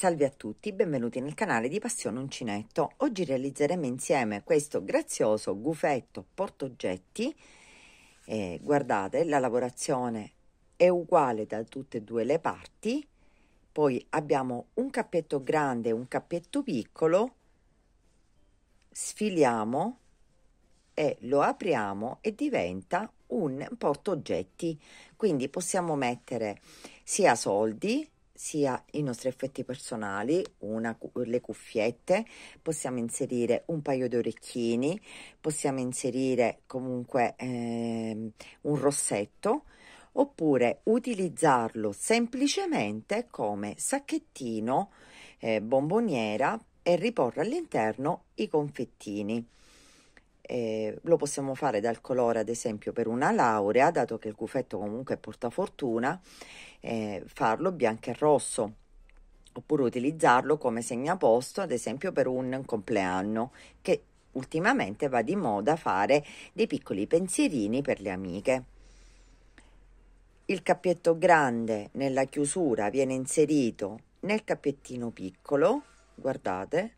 Salve a tutti, benvenuti nel canale di Passione Uncinetto. Oggi realizzeremo insieme questo grazioso gufetto portoggetti. Eh, guardate, la lavorazione è uguale da tutte e due le parti. Poi abbiamo un cappetto grande e un cappetto piccolo. Sfiliamo e lo apriamo e diventa un portoggetti. Quindi possiamo mettere sia soldi sia i nostri effetti personali, una, le cuffiette, possiamo inserire un paio di orecchini, possiamo inserire comunque eh, un rossetto oppure utilizzarlo semplicemente come sacchettino eh, bomboniera e riporre all'interno i confettini. Eh, lo possiamo fare dal colore, ad esempio, per una laurea, dato che il cuffetto comunque porta fortuna, eh, farlo bianco e rosso oppure utilizzarlo come segnaposto, ad esempio, per un compleanno che ultimamente va di moda fare dei piccoli pensierini per le amiche. Il cappietto grande nella chiusura viene inserito nel cappiettino piccolo, guardate,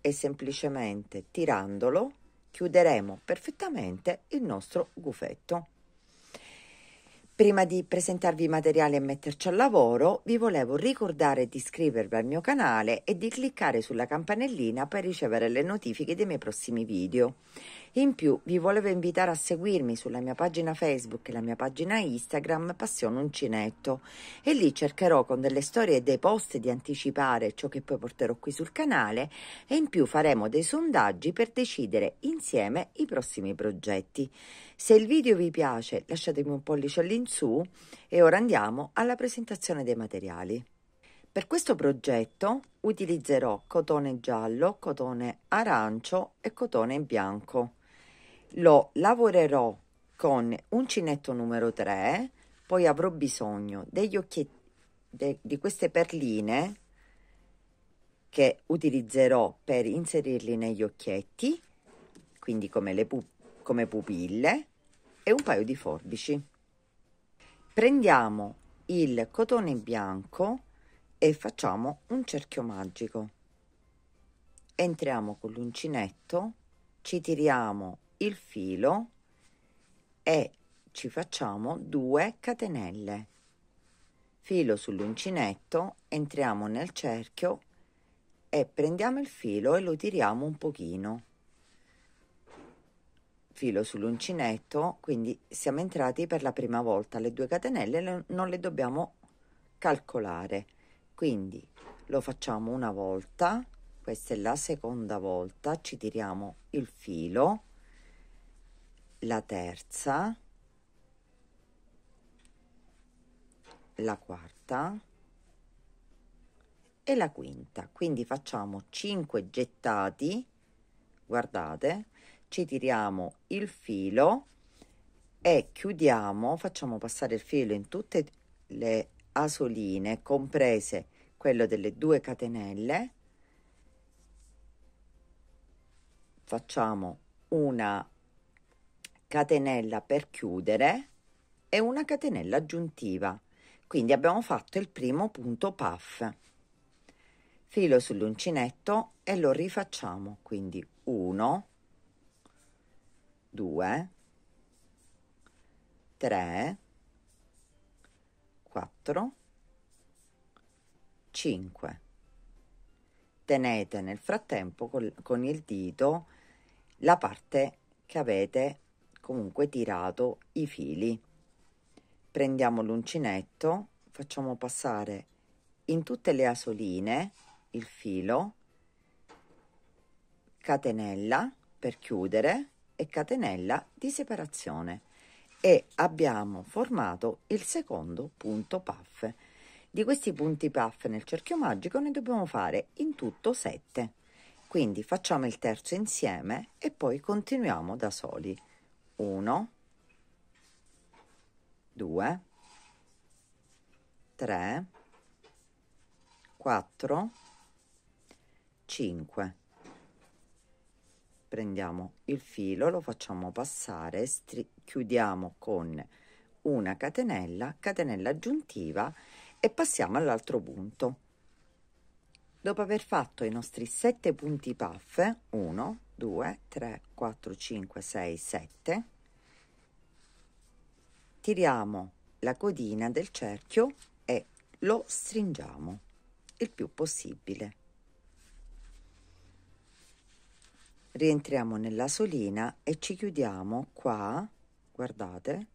e semplicemente tirandolo chiuderemo perfettamente il nostro gufetto. Prima di presentarvi i materiali e metterci al lavoro, vi volevo ricordare di iscrivervi al mio canale e di cliccare sulla campanellina per ricevere le notifiche dei miei prossimi video. In più vi volevo invitare a seguirmi sulla mia pagina Facebook e la mia pagina Instagram Passione Uncinetto e lì cercherò con delle storie e dei post di anticipare ciò che poi porterò qui sul canale e in più faremo dei sondaggi per decidere insieme i prossimi progetti. Se il video vi piace lasciatemi un pollice all'insù e ora andiamo alla presentazione dei materiali. Per questo progetto utilizzerò cotone giallo, cotone arancio e cotone bianco lo lavorerò con uncinetto numero 3 poi avrò bisogno degli occhietti de, di queste perline che utilizzerò per inserirli negli occhietti quindi come, le pu, come pupille e un paio di forbici prendiamo il cotone bianco e facciamo un cerchio magico entriamo con l'uncinetto ci tiriamo il filo e ci facciamo 2 catenelle filo sull'uncinetto entriamo nel cerchio e prendiamo il filo e lo tiriamo un pochino filo sull'uncinetto quindi siamo entrati per la prima volta le due catenelle non le dobbiamo calcolare quindi lo facciamo una volta questa è la seconda volta ci tiriamo il filo la terza, la quarta e la quinta. Quindi facciamo 5 gettati, guardate, ci tiriamo il filo e chiudiamo, facciamo passare il filo in tutte le asoline, comprese quello delle due catenelle. Facciamo una catenella per chiudere e una catenella aggiuntiva quindi abbiamo fatto il primo punto puff filo sull'uncinetto e lo rifacciamo quindi 1 2 3 4 5 tenete nel frattempo col, con il dito la parte che avete comunque tirato i fili. Prendiamo l'uncinetto, facciamo passare in tutte le asoline il filo, catenella per chiudere e catenella di separazione e abbiamo formato il secondo punto puff. Di questi punti puff nel cerchio magico ne dobbiamo fare in tutto 7. Quindi facciamo il terzo insieme e poi continuiamo da soli. 1, 2, 3, 4, 5. Prendiamo il filo, lo facciamo passare, chiudiamo con una catenella, catenella aggiuntiva e passiamo all'altro punto. Dopo aver fatto i nostri 7 punti puff, 1, 2, 3, 4, 5, 6, 7, tiriamo la codina del cerchio e lo stringiamo il più possibile. Rientriamo nella solina e ci chiudiamo qua, guardate,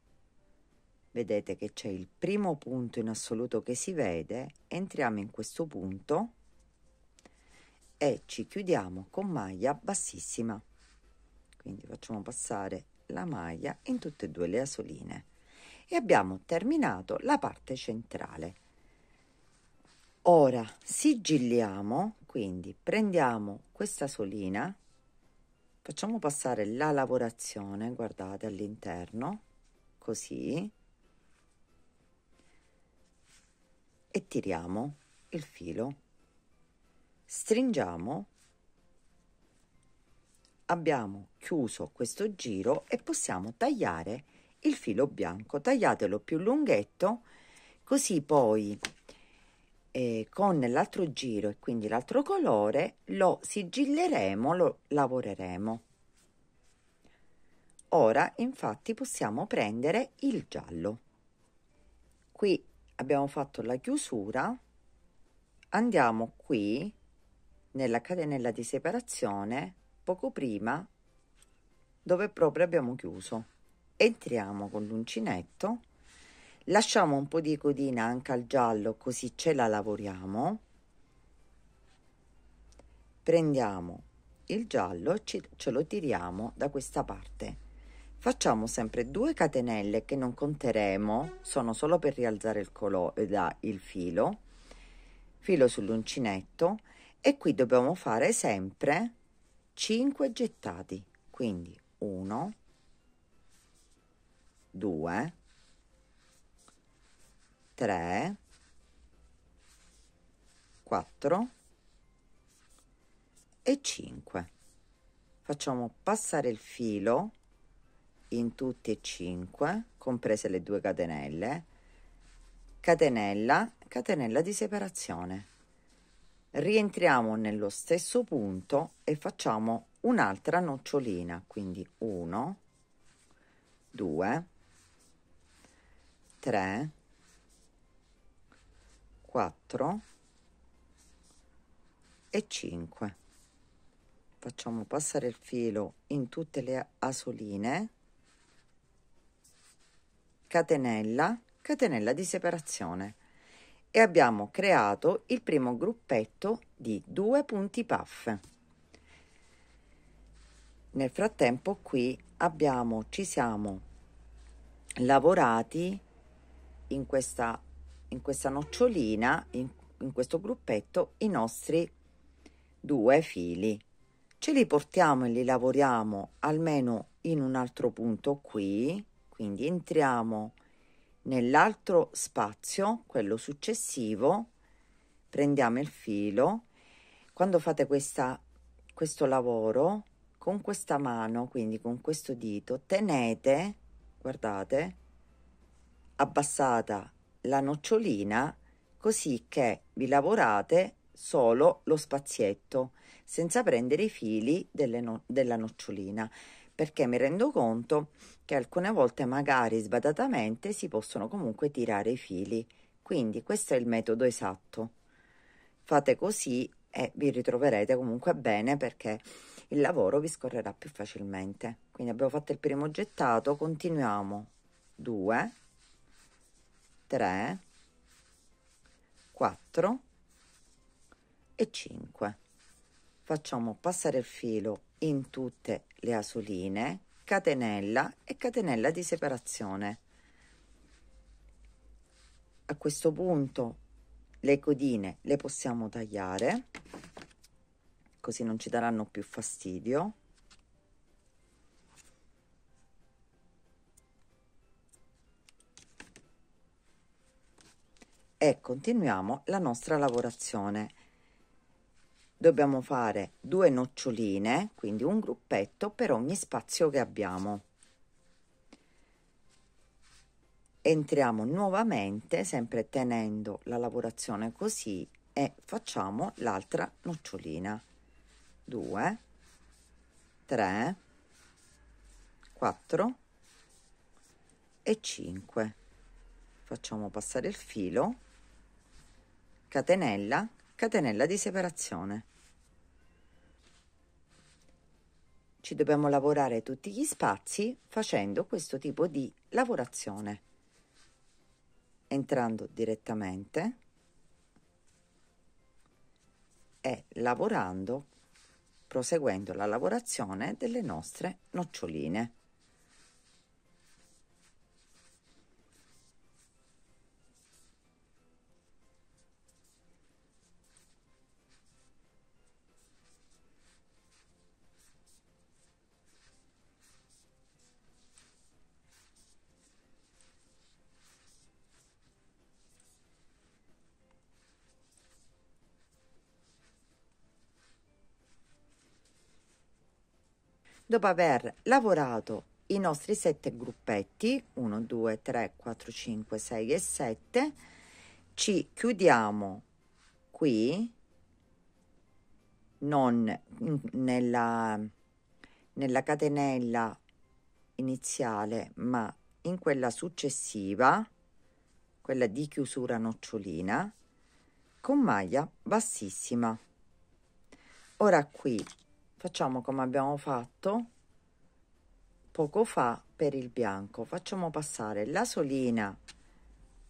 vedete che c'è il primo punto in assoluto che si vede, entriamo in questo punto e ci chiudiamo con maglia bassissima quindi facciamo passare la maglia in tutte e due le asoline e abbiamo terminato la parte centrale ora sigilliamo quindi prendiamo questa solina facciamo passare la lavorazione guardate all'interno così e tiriamo il filo stringiamo abbiamo chiuso questo giro e possiamo tagliare il filo bianco tagliatelo più lunghetto così poi eh, con l'altro giro e quindi l'altro colore lo sigilleremo lo lavoreremo ora infatti possiamo prendere il giallo qui abbiamo fatto la chiusura andiamo qui nella catenella di separazione poco prima dove proprio abbiamo chiuso entriamo con l'uncinetto lasciamo un po di codina anche al giallo così ce la lavoriamo prendiamo il giallo e ce lo tiriamo da questa parte facciamo sempre due catenelle che non conteremo sono solo per rialzare il colore eh, da il filo filo sull'uncinetto e qui dobbiamo fare sempre 5 gettati quindi 1 2 3 4 e 5 facciamo passare il filo in tutti e 5 comprese le due catenelle catenella catenella di separazione rientriamo nello stesso punto e facciamo un'altra nocciolina quindi 1 2 3 4 e 5 facciamo passare il filo in tutte le asoline catenella catenella di separazione e abbiamo creato il primo gruppetto di due punti puff. Nel frattempo qui abbiamo, ci siamo lavorati in questa, in questa nocciolina, in, in questo gruppetto, i nostri due fili. Ce li portiamo e li lavoriamo almeno in un altro punto qui, quindi entriamo nell'altro spazio, quello successivo, prendiamo il filo. Quando fate questa, questo lavoro, con questa mano, quindi con questo dito, tenete, guardate, abbassata la nocciolina così che vi lavorate solo lo spazietto senza prendere i fili no della nocciolina perché mi rendo conto che alcune volte magari sbadatamente si possono comunque tirare i fili. Quindi questo è il metodo esatto. Fate così e vi ritroverete comunque bene perché il lavoro vi scorrerà più facilmente. Quindi abbiamo fatto il primo gettato, continuiamo 2, 3, 4 e 5. Facciamo passare il filo in tutte le asoline, catenella e catenella di separazione. A questo punto le codine le possiamo tagliare, così non ci daranno più fastidio. e continuiamo la nostra lavorazione dobbiamo fare due noccioline quindi un gruppetto per ogni spazio che abbiamo entriamo nuovamente sempre tenendo la lavorazione così e facciamo l'altra nocciolina 2 3 4 e 5 facciamo passare il filo catenella catenella di separazione ci dobbiamo lavorare tutti gli spazi facendo questo tipo di lavorazione entrando direttamente e lavorando proseguendo la lavorazione delle nostre noccioline dopo aver lavorato i nostri sette gruppetti 1 2 3 4 5 6 e 7 ci chiudiamo qui non nella, nella catenella iniziale ma in quella successiva quella di chiusura nocciolina con maglia bassissima ora qui facciamo come abbiamo fatto poco fa per il bianco facciamo passare la solina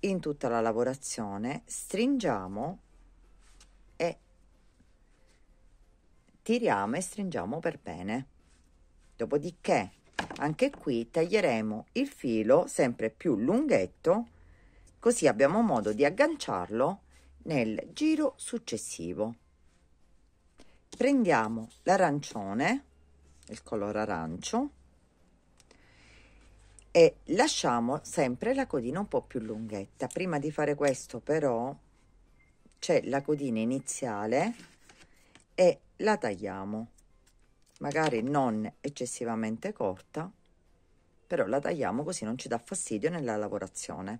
in tutta la lavorazione stringiamo e tiriamo e stringiamo per bene dopodiché anche qui taglieremo il filo sempre più lunghetto così abbiamo modo di agganciarlo nel giro successivo prendiamo l'arancione, il colore arancio, e lasciamo sempre la codina un po' più lunghetta. Prima di fare questo però c'è la codina iniziale e la tagliamo, magari non eccessivamente corta, però la tagliamo così non ci dà fastidio nella lavorazione.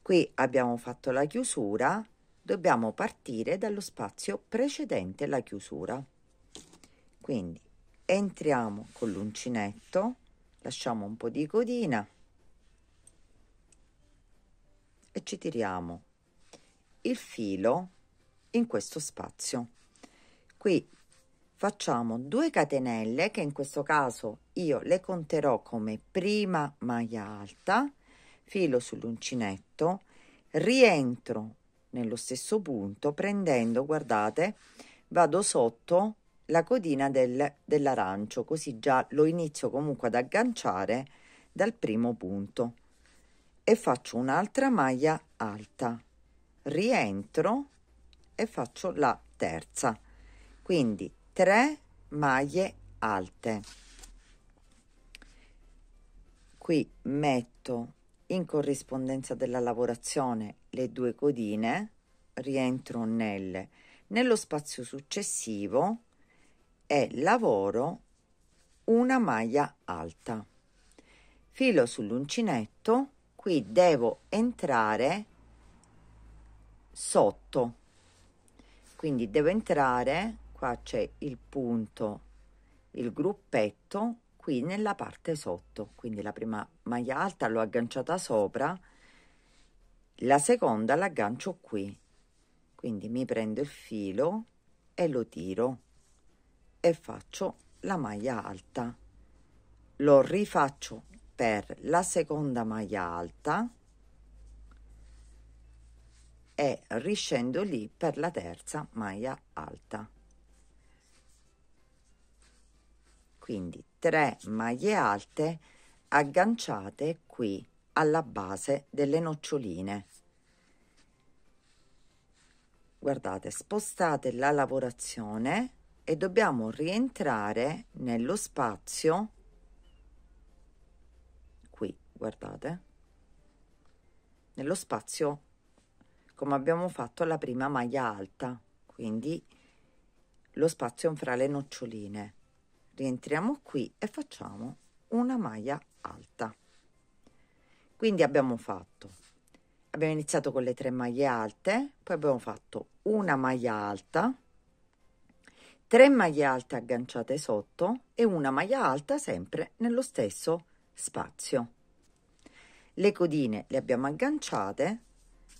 Qui abbiamo fatto la chiusura dobbiamo partire dallo spazio precedente la chiusura. Quindi entriamo con l'uncinetto, lasciamo un po' di codina e ci tiriamo il filo in questo spazio. Qui facciamo due catenelle che in questo caso io le conterò come prima maglia alta, filo sull'uncinetto, rientro nello stesso punto prendendo, guardate, vado sotto la codina del, dell'arancio, così già lo inizio comunque ad agganciare dal primo punto e faccio un'altra maglia alta, rientro e faccio la terza. Quindi 3 maglie alte. Qui metto in corrispondenza della lavorazione le due codine rientro nel nello spazio successivo e lavoro una maglia alta filo sull'uncinetto qui devo entrare sotto quindi devo entrare qua c'è il punto il gruppetto qui nella parte sotto quindi la prima maglia alta l'ho agganciata sopra la seconda l'aggancio qui quindi mi prendo il filo e lo tiro e faccio la maglia alta lo rifaccio per la seconda maglia alta e riscendo lì per la terza maglia alta quindi tre maglie alte agganciate qui alla base delle noccioline guardate spostate la lavorazione e dobbiamo rientrare nello spazio qui guardate nello spazio come abbiamo fatto alla prima maglia alta quindi lo spazio fra le noccioline rientriamo qui e facciamo una maglia alta quindi abbiamo fatto abbiamo iniziato con le tre maglie alte poi abbiamo fatto una maglia alta 3 maglie alte agganciate sotto e una maglia alta sempre nello stesso spazio le codine le abbiamo agganciate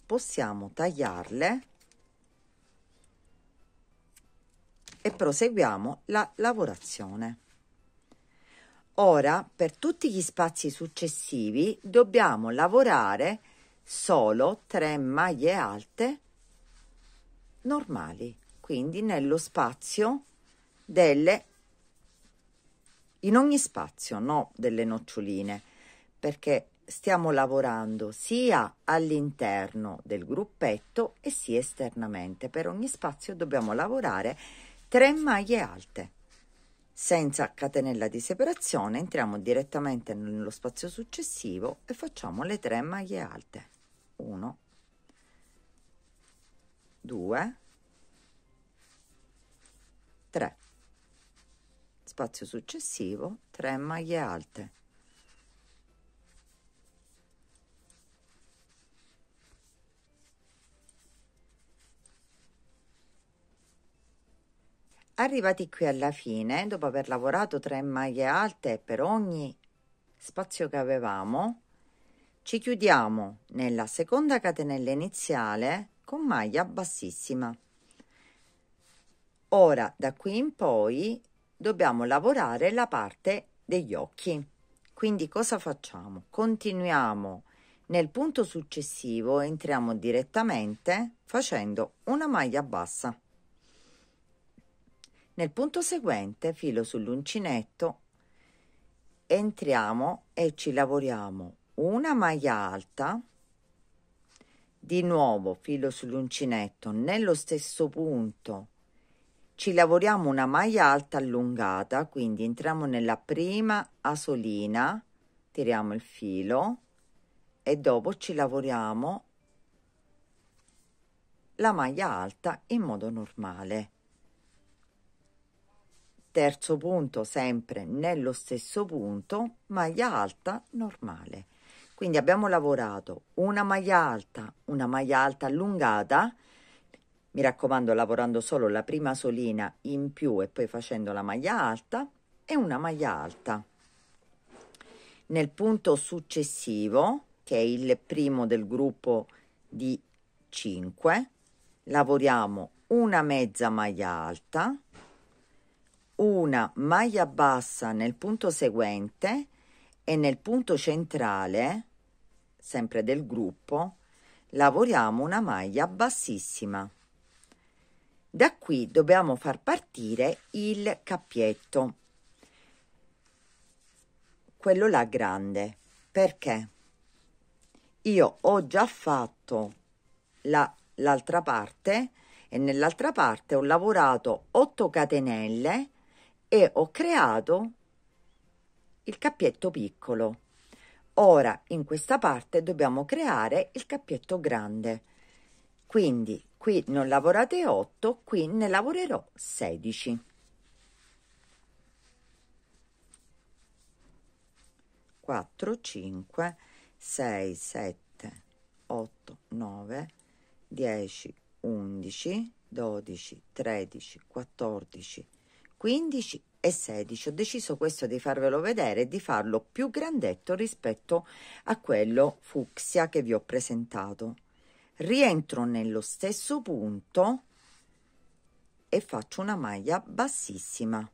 possiamo tagliarle e proseguiamo la lavorazione. Ora, per tutti gli spazi successivi, dobbiamo lavorare solo 3 maglie alte normali, quindi nello spazio delle in ogni spazio, no delle noccioline, perché stiamo lavorando sia all'interno del gruppetto e sia esternamente. Per ogni spazio dobbiamo lavorare 3 maglie alte. Senza catenella di separazione entriamo direttamente nello spazio successivo e facciamo le tre maglie alte. 1, 2, 3. Spazio successivo, 3 maglie alte. Arrivati qui alla fine, dopo aver lavorato tre maglie alte per ogni spazio che avevamo, ci chiudiamo nella seconda catenella iniziale con maglia bassissima. Ora, da qui in poi, dobbiamo lavorare la parte degli occhi. Quindi cosa facciamo? Continuiamo nel punto successivo, entriamo direttamente facendo una maglia bassa. Nel punto seguente filo sull'uncinetto, entriamo e ci lavoriamo una maglia alta, di nuovo filo sull'uncinetto nello stesso punto ci lavoriamo una maglia alta allungata quindi entriamo nella prima asolina tiriamo il filo e dopo ci lavoriamo la maglia alta in modo normale terzo punto sempre nello stesso punto maglia alta normale quindi abbiamo lavorato una maglia alta una maglia alta allungata mi raccomando lavorando solo la prima solina in più e poi facendo la maglia alta e una maglia alta nel punto successivo che è il primo del gruppo di 5 lavoriamo una mezza maglia alta una maglia bassa nel punto seguente e nel punto centrale, sempre del gruppo, lavoriamo una maglia bassissima. Da qui dobbiamo far partire il cappietto, quello là grande, perché io ho già fatto l'altra la, parte e nell'altra parte ho lavorato 8 catenelle e ho creato il cappietto piccolo. Ora in questa parte dobbiamo creare il cappietto grande. Quindi qui non lavorate 8, qui ne lavorerò 16. 4, 5, 6, 7, 8, 9, 10, 11, 12, 13, 14, 15 e 16. Ho deciso questo di farvelo vedere e di farlo più grandetto rispetto a quello fucsia che vi ho presentato. Rientro nello stesso punto e faccio una maglia bassissima.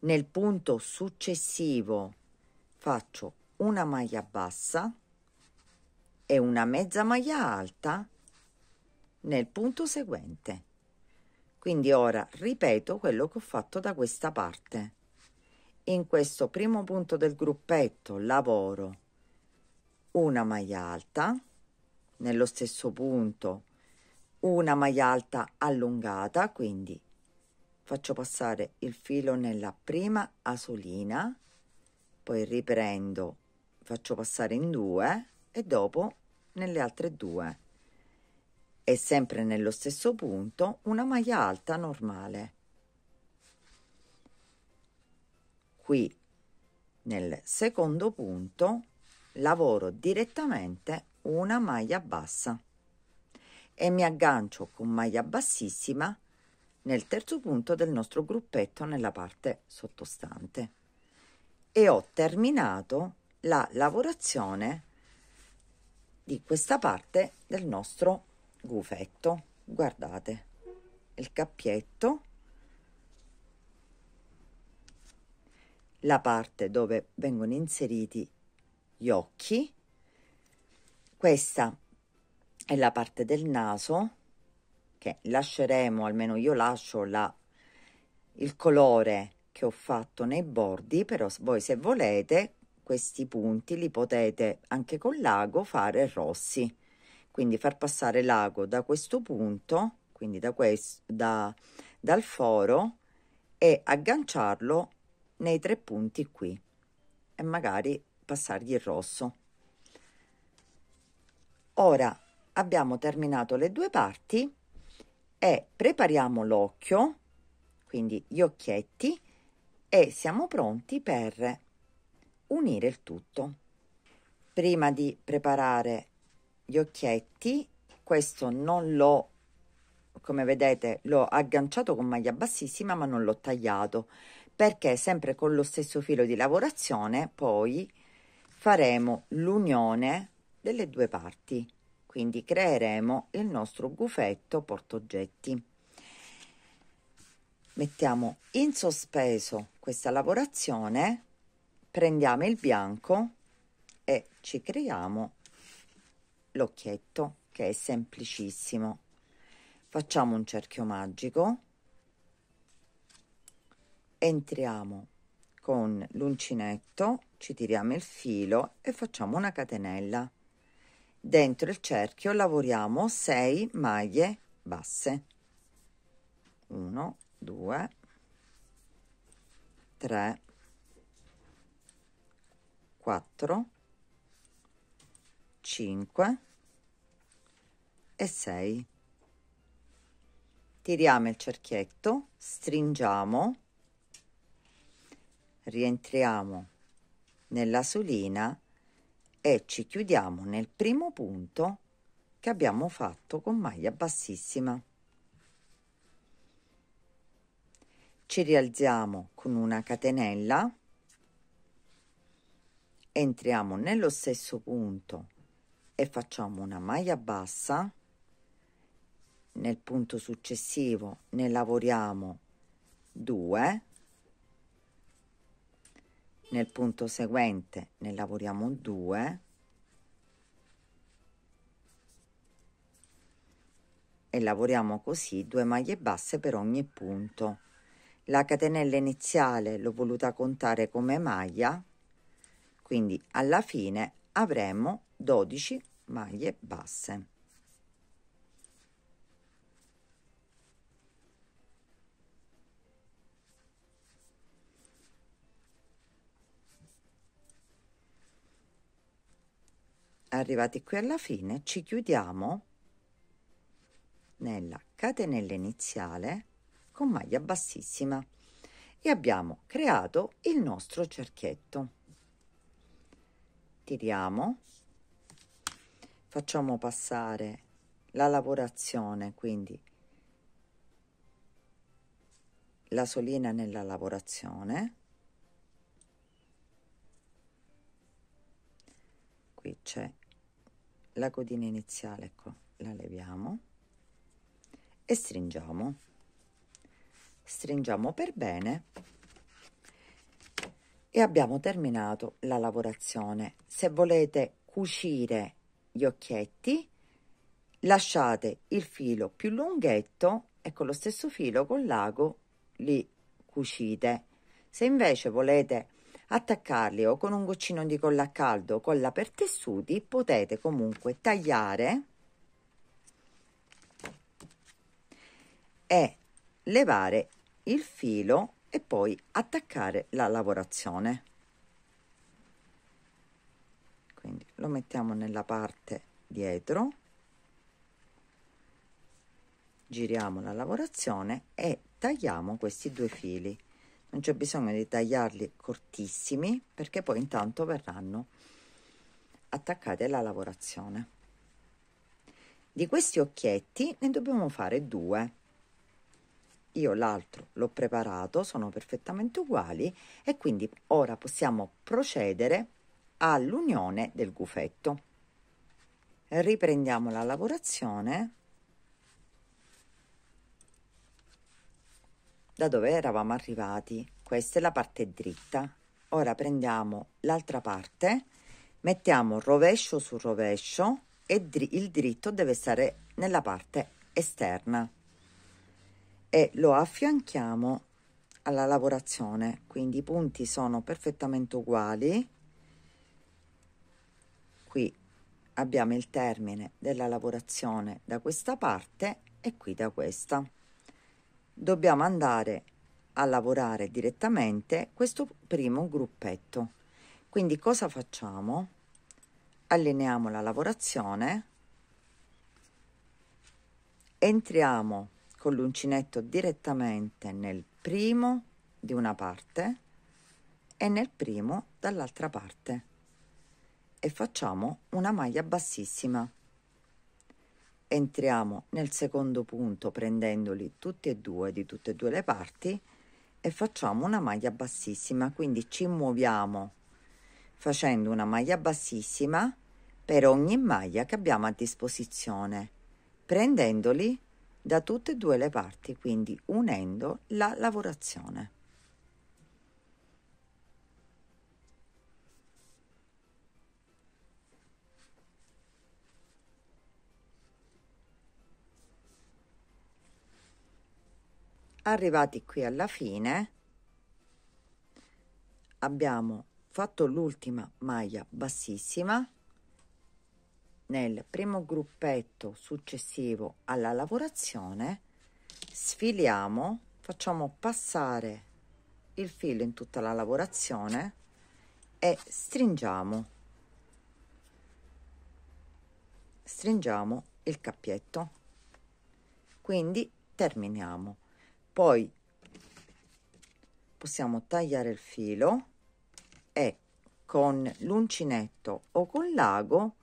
Nel punto successivo faccio una maglia bassa e una mezza maglia alta nel punto seguente quindi ora ripeto quello che ho fatto da questa parte in questo primo punto del gruppetto lavoro una maglia alta nello stesso punto una maglia alta allungata quindi faccio passare il filo nella prima asolina poi riprendo faccio passare in due e dopo nelle altre due e sempre nello stesso punto una maglia alta normale qui nel secondo punto lavoro direttamente una maglia bassa e mi aggancio con maglia bassissima nel terzo punto del nostro gruppetto nella parte sottostante e ho terminato la lavorazione di questa parte del nostro gufetto guardate il cappietto la parte dove vengono inseriti gli occhi questa è la parte del naso che lasceremo almeno io lascio la il colore che ho fatto nei bordi però voi se volete questi punti li potete anche con l'ago fare rossi quindi far passare l'ago da questo punto quindi da questo da, dal foro e agganciarlo nei tre punti qui e magari passargli il rosso ora abbiamo terminato le due parti e prepariamo l'occhio quindi gli occhietti e siamo pronti per unire il tutto prima di preparare gli occhietti questo non l'ho come vedete l'ho agganciato con maglia bassissima ma non l'ho tagliato perché sempre con lo stesso filo di lavorazione poi faremo l'unione delle due parti quindi creeremo il nostro gufetto portoggetti mettiamo in sospeso questa lavorazione prendiamo il bianco e ci creiamo l'occhietto che è semplicissimo facciamo un cerchio magico entriamo con l'uncinetto ci tiriamo il filo e facciamo una catenella dentro il cerchio lavoriamo 6 maglie basse 1 2 3 4 5 e 6 tiriamo il cerchietto stringiamo rientriamo nella solina e ci chiudiamo nel primo punto che abbiamo fatto con maglia bassissima ci rialziamo con una catenella entriamo nello stesso punto e facciamo una maglia bassa nel punto successivo ne lavoriamo 2 nel punto seguente ne lavoriamo 2 e lavoriamo così due maglie basse per ogni punto la catenella iniziale l'ho voluta contare come maglia quindi alla fine avremo 12 maglie basse arrivati qui alla fine ci chiudiamo nella catenella iniziale con maglia bassissima e abbiamo creato il nostro cerchietto tiriamo facciamo passare la lavorazione, quindi la solina nella lavorazione. Qui c'è la codina iniziale, ecco, la leviamo e stringiamo. Stringiamo per bene e abbiamo terminato la lavorazione. Se volete cucire gli occhietti, lasciate il filo più lunghetto e con lo stesso filo con l'ago li cucite. Se invece volete attaccarli o con un goccino di colla a caldo o colla per tessuti, potete comunque tagliare e levare il filo e poi attaccare la lavorazione quindi lo mettiamo nella parte dietro giriamo la lavorazione e tagliamo questi due fili non c'è bisogno di tagliarli cortissimi perché poi intanto verranno attaccati alla lavorazione di questi occhietti ne dobbiamo fare due io l'altro l'ho preparato sono perfettamente uguali e quindi ora possiamo procedere all'unione del gufetto. Riprendiamo la lavorazione da dove eravamo arrivati. Questa è la parte dritta. Ora prendiamo l'altra parte, mettiamo rovescio su rovescio e dri il dritto deve stare nella parte esterna e lo affianchiamo alla lavorazione. Quindi i punti sono perfettamente uguali qui abbiamo il termine della lavorazione da questa parte e qui da questa dobbiamo andare a lavorare direttamente questo primo gruppetto quindi cosa facciamo allineiamo la lavorazione entriamo con l'uncinetto direttamente nel primo di una parte e nel primo dall'altra parte e facciamo una maglia bassissima entriamo nel secondo punto prendendoli tutti e due di tutte e due le parti e facciamo una maglia bassissima quindi ci muoviamo facendo una maglia bassissima per ogni maglia che abbiamo a disposizione prendendoli da tutte e due le parti quindi unendo la lavorazione arrivati qui alla fine abbiamo fatto l'ultima maglia bassissima nel primo gruppetto successivo alla lavorazione sfiliamo facciamo passare il filo in tutta la lavorazione e stringiamo stringiamo il cappietto quindi terminiamo poi possiamo tagliare il filo e con l'uncinetto o con l'ago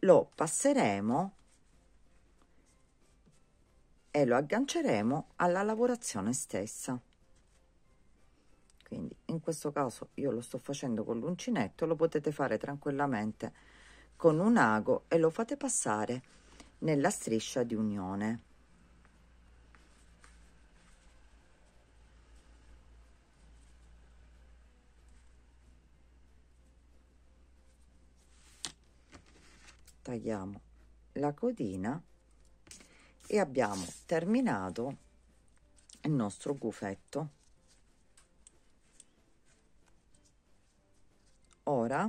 lo passeremo e lo agganceremo alla lavorazione stessa quindi in questo caso io lo sto facendo con l'uncinetto lo potete fare tranquillamente con un ago e lo fate passare nella striscia di unione tagliamo la codina e abbiamo terminato il nostro gufetto ora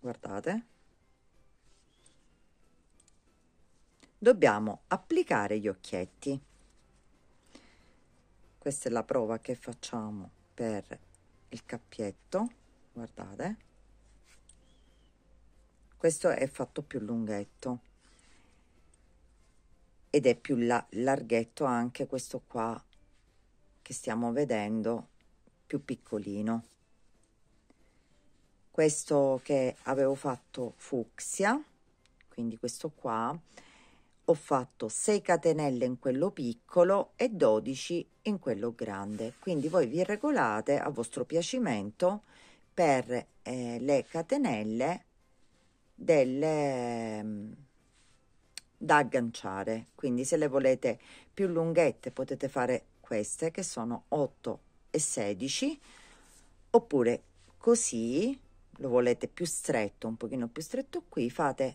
guardate dobbiamo applicare gli occhietti questa è la prova che facciamo per il cappietto guardate questo è fatto più lunghetto ed è più la larghetto anche questo qua che stiamo vedendo più piccolino questo che avevo fatto fucsia quindi questo qua ho fatto 6 catenelle in quello piccolo e 12 in quello grande quindi voi vi regolate a vostro piacimento per eh, le catenelle delle ehm, da agganciare quindi se le volete più lunghette potete fare queste che sono 8 e 16 oppure così lo volete più stretto un pochino più stretto qui fate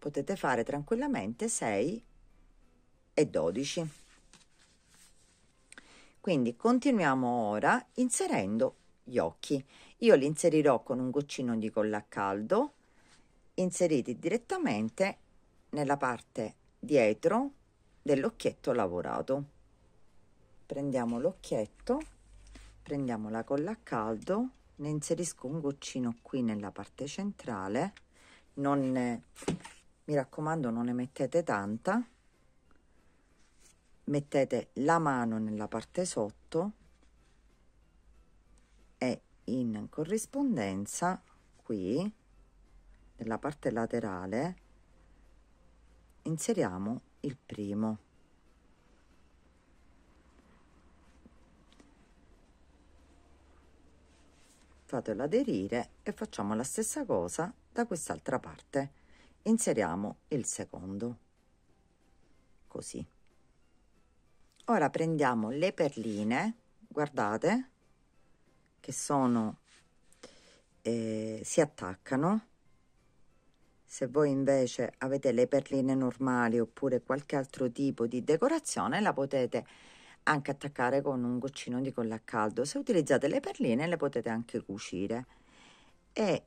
potete fare tranquillamente 6 e 12 quindi continuiamo ora inserendo gli occhi io li inserirò con un goccino di colla a caldo inseriti direttamente nella parte dietro dell'occhietto lavorato prendiamo l'occhietto prendiamo la colla a caldo ne inserisco un goccino qui nella parte centrale non ne, mi raccomando non ne mettete tanta mettete la mano nella parte sotto e in corrispondenza qui nella parte laterale inseriamo il primo fatelo aderire e facciamo la stessa cosa da quest'altra parte inseriamo il secondo così ora prendiamo le perline guardate che sono eh, si attaccano se voi invece avete le perline normali oppure qualche altro tipo di decorazione, la potete anche attaccare con un goccino di colla a caldo. Se utilizzate le perline, le potete anche cucire. E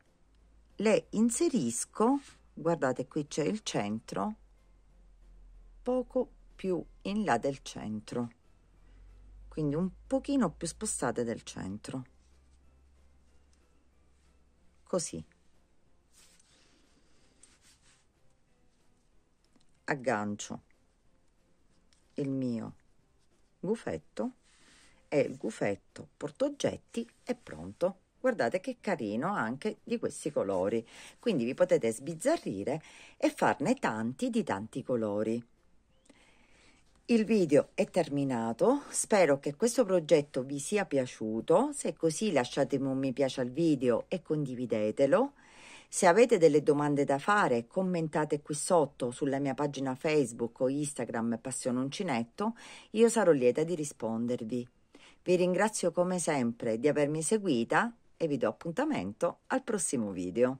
le inserisco, guardate qui c'è il centro, poco più in là del centro. Quindi un pochino più spostate del centro. Così. aggancio il mio gufetto e il gufetto portoggetti è pronto guardate che carino anche di questi colori quindi vi potete sbizzarrire e farne tanti di tanti colori il video è terminato spero che questo progetto vi sia piaciuto se è così lasciatemi un mi piace al video e condividetelo se avete delle domande da fare, commentate qui sotto sulla mia pagina Facebook o Instagram Passione Uncinetto, io sarò lieta di rispondervi. Vi ringrazio come sempre di avermi seguita e vi do appuntamento al prossimo video.